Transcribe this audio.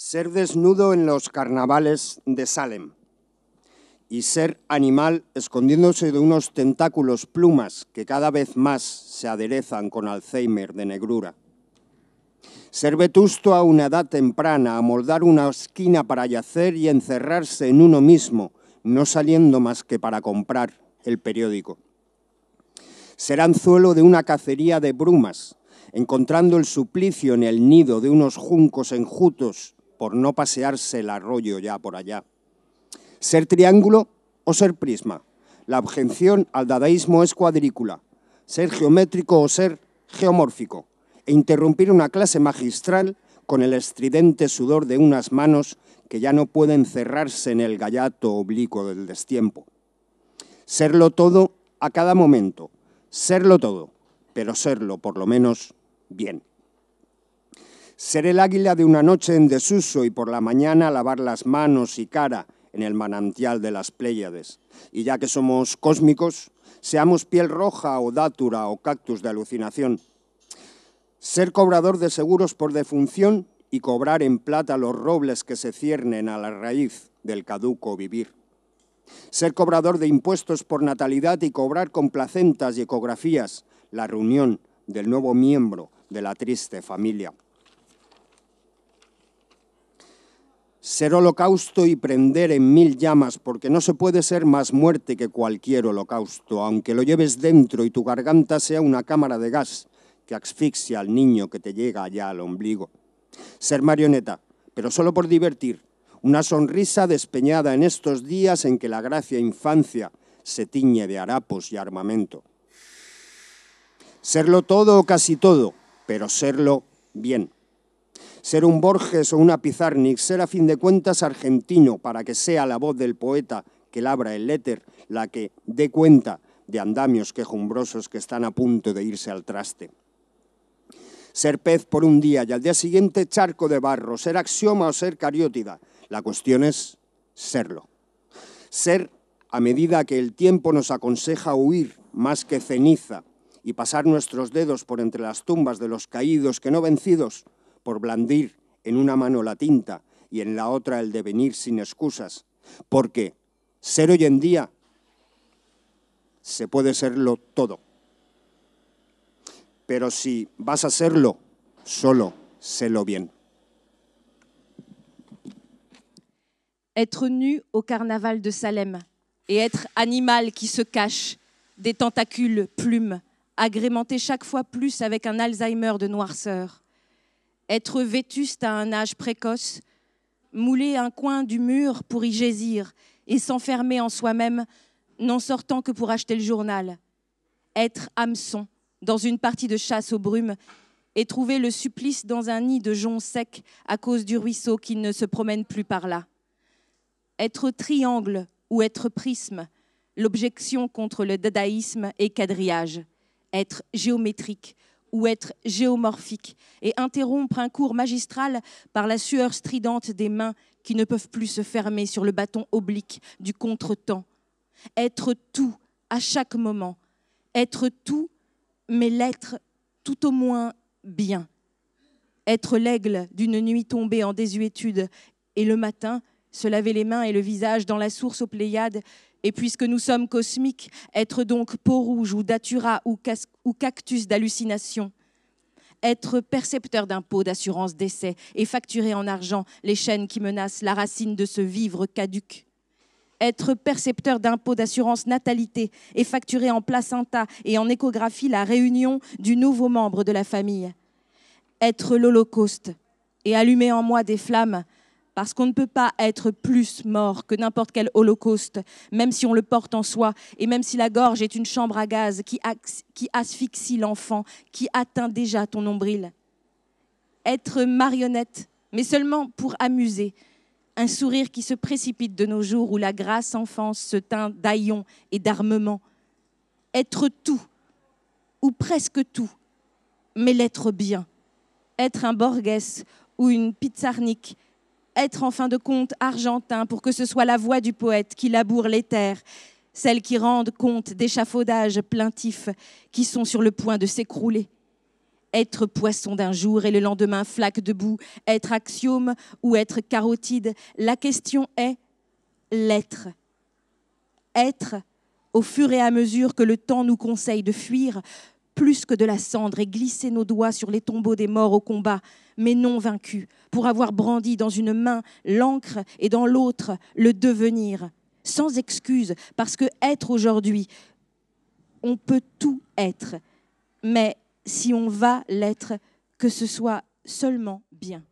ser desnudo en los carnavales de Salem y ser animal escondiéndose de unos tentáculos plumas que cada vez más se aderezan con Alzheimer de negrura. Ser vetusto a una edad temprana, amoldar una esquina para yacer y encerrarse en uno mismo, no saliendo más que para comprar el periódico. Ser anzuelo de una cacería de brumas, encontrando el suplicio en el nido de unos juncos enjutos por no pasearse el arroyo ya por allá. Ser triángulo o ser prisma. La objeción al dadaísmo es cuadrícula. Ser geométrico o ser geomórfico. E interrumpir una clase magistral con el estridente sudor de unas manos que ya no pueden cerrarse en el gallato oblicuo del destiempo. Serlo todo a cada momento. Serlo todo, pero serlo por lo menos bien. Ser el águila de una noche en desuso y por la mañana lavar las manos y cara en el manantial de las Pléyades. Y ya que somos cósmicos, seamos piel roja o dátura o cactus de alucinación. Ser cobrador de seguros por defunción y cobrar en plata los robles que se ciernen a la raíz del caduco vivir. Ser cobrador de impuestos por natalidad y cobrar con placentas y ecografías la reunión del nuevo miembro de la triste familia. ser holocausto y prender en mil llamas, porque no se puede ser más muerte que cualquier holocausto, aunque lo lleves dentro y tu garganta sea una cámara de gas que asfixia al niño que te llega allá al ombligo. Ser marioneta, pero solo por divertir, una sonrisa despeñada en estos días en que la gracia infancia se tiñe de harapos y armamento. Serlo todo o casi todo, pero serlo bien ser un Borges o una Pizarnik, ser a fin de cuentas argentino, para que sea la voz del poeta que labra el éter la que dé cuenta de andamios quejumbrosos que están a punto de irse al traste. Ser pez por un día y al día siguiente charco de barro, ser axioma o ser cariótida, la cuestión es serlo. Ser a medida que el tiempo nos aconseja huir más que ceniza y pasar nuestros dedos por entre las tumbas de los caídos que no vencidos, pour blandir en una mano la tinta y en la otra el devenir sin excusas, porque ser hoy en día se puede serlo todo. Pero si vas a serlo, solo sélo bien. Être nu au carnaval de Salem et être animal qui se cache, des tentacules, plumes, agrémenté chaque fois plus avec un Alzheimer de noirceur être vétuste à un âge précoce, mouler un coin du mur pour y gésir et s'enfermer en soi-même, n'en sortant que pour acheter le journal, être hameçon dans une partie de chasse aux brumes et trouver le supplice dans un nid de joncs sec à cause du ruisseau qui ne se promène plus par là. Être triangle ou être prisme, l'objection contre le dadaïsme et quadrillage. Être géométrique ou être géomorphique et interrompre un cours magistral par la sueur stridente des mains qui ne peuvent plus se fermer sur le bâton oblique du contretemps. Être tout à chaque moment, être tout, mais l'être tout au moins bien. Être l'aigle d'une nuit tombée en désuétude et le matin se laver les mains et le visage dans la source aux Pléiades, et puisque nous sommes cosmiques, être donc peau rouge ou datura ou, ou cactus d'hallucination, être percepteur d'impôts d'assurance décès et facturer en argent les chaînes qui menacent la racine de ce vivre caduque, être percepteur d'impôts d'assurance natalité et facturer en placenta et en échographie la réunion du nouveau membre de la famille, être l'Holocauste et allumer en moi des flammes parce qu'on ne peut pas être plus mort que n'importe quel holocauste, même si on le porte en soi, et même si la gorge est une chambre à gaz qui, asphyxie l'enfant, qui atteint déjà ton nombril. Être marionnette, mais seulement pour amuser. Un sourire qui se précipite de nos jours où la grâce enfance se teint d'aillons et d'armement. Être tout, ou presque tout, mais l'être bien. Être un Borges ou une Pizarnik être en fin de compte argentin pour que ce soit la voix du poète qui laboure les terres, celles qui rendent compte d'échafaudages plaintifs qui sont sur le point de s'écrouler. Être poisson d'un jour et le lendemain flaque debout, être axiome ou être carotide, la question est l'être. Être, au fur et à mesure que le temps nous conseille de fuir, plus que de la cendre et glisser nos doigts sur les tombeaux des morts au combat, mais non vaincus, pour avoir brandi dans une main l'encre et dans l'autre le devenir, sans excuse, parce que être aujourd'hui, on peut tout être, mais si on va l'être, que ce soit seulement bien.